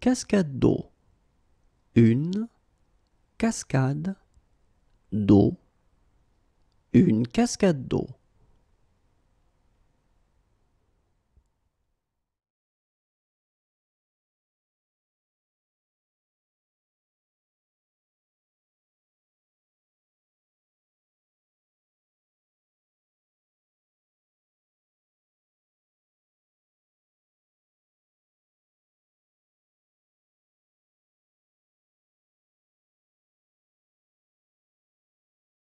cascade d'eau. Une cascade d'eau. Une cascade d'eau.